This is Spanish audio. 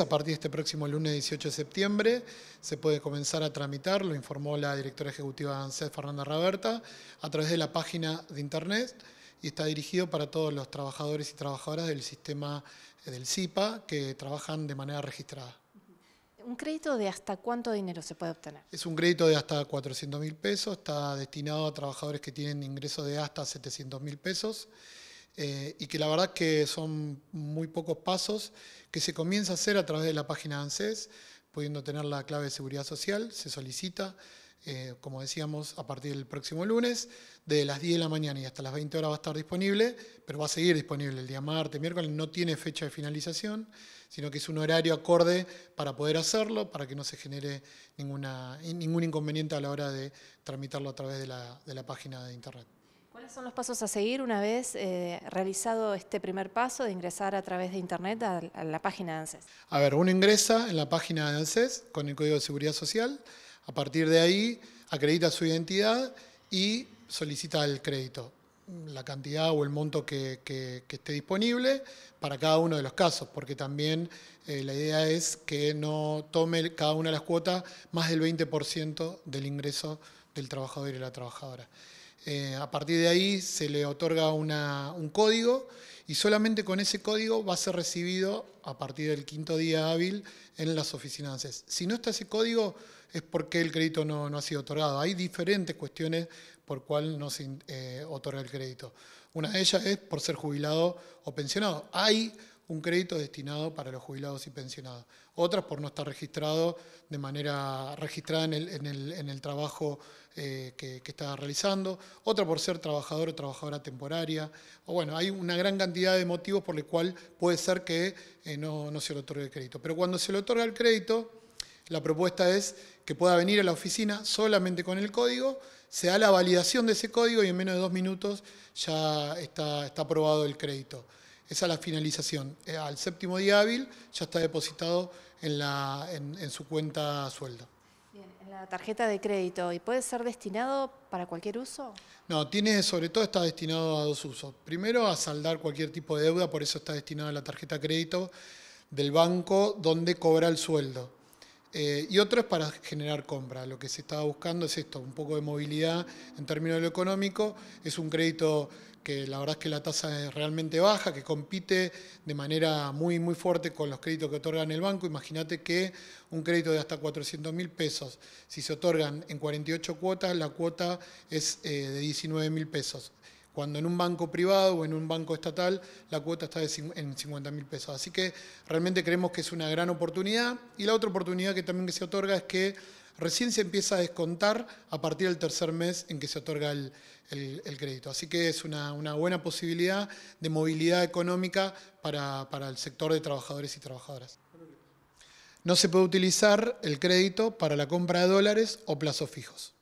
A partir de este próximo lunes 18 de septiembre se puede comenzar a tramitar, lo informó la directora ejecutiva de ANSES, Fernanda Raberta, a través de la página de internet y está dirigido para todos los trabajadores y trabajadoras del sistema eh, del CIPA que trabajan de manera registrada. ¿Un crédito de hasta cuánto dinero se puede obtener? Es un crédito de hasta 400 mil pesos, está destinado a trabajadores que tienen ingresos de hasta 700 mil pesos eh, y que la verdad que son muy pocos pasos, que se comienza a hacer a través de la página ANSES, pudiendo tener la clave de seguridad social, se solicita, eh, como decíamos, a partir del próximo lunes, de las 10 de la mañana y hasta las 20 horas va a estar disponible, pero va a seguir disponible el día martes, miércoles, no tiene fecha de finalización, sino que es un horario acorde para poder hacerlo, para que no se genere ningún inconveniente a la hora de tramitarlo a través de la página de internet. ¿Cuáles son los pasos a seguir una vez eh, realizado este primer paso de ingresar a través de Internet a, la página de ANSES? A ver, uno ingresa en la página de ANSES con el Código de Seguridad Social, a partir de ahí acredita su identidad y solicita el crédito, la cantidad o el monto que, esté disponible para cada uno de los casos, porque también eh, la idea es que no tome cada una de las cuotas más del 20% del ingreso del trabajador y la trabajadora. Eh, a partir de ahí se le otorga un código y solamente con ese código va a ser recibido a partir del quinto día hábil en las oficinas Si no está ese código es porque el crédito no, ha sido otorgado. Hay diferentes cuestiones por cuál no se eh, otorga el crédito. Una de ellas es por ser jubilado o pensionado. Hay un crédito destinado para los jubilados y pensionados. Otras por no estar registrado de manera registrada en el, trabajo eh, que, está realizando, otra por ser trabajador o trabajadora temporaria. O bueno, hay una gran cantidad de motivos por el cual puede ser que eh, no, se le otorgue el crédito. Pero cuando se le otorga el crédito, la propuesta es que pueda venir a la oficina solamente con el código, se da la validación de ese código y en menos de dos minutos ya está aprobado el crédito. Esa es la finalización. Eh, al séptimo día hábil ya está depositado en, su cuenta sueldo. Bien, en la tarjeta de crédito, ¿y puede ser destinado para cualquier uso? No, tiene, sobre todo está destinado a dos usos. Primero, a saldar cualquier tipo de deuda, por eso está destinado a la tarjeta de crédito del banco donde cobra el sueldo. Eh, y otro es para generar compra. Lo que se estaba buscando es esto, un poco de movilidad en términos de lo económico. Es un crédito que la verdad es que la tasa es realmente baja, que compite de manera muy, muy fuerte con los créditos que otorgan el banco. Imagínate que un crédito de hasta 400 mil pesos, si se otorgan en 48 cuotas, la cuota es eh, de 19 mil pesos cuando en un banco privado o en un banco estatal la cuota está en 50 mil pesos. Así que realmente creemos que es una gran oportunidad. Y la otra oportunidad que también se otorga es que recién se empieza a descontar a partir del tercer mes en que se otorga el, crédito. Así que es una, buena posibilidad de movilidad económica para el sector de trabajadores y trabajadoras. No se puede utilizar el crédito para la compra de dólares o plazos fijos.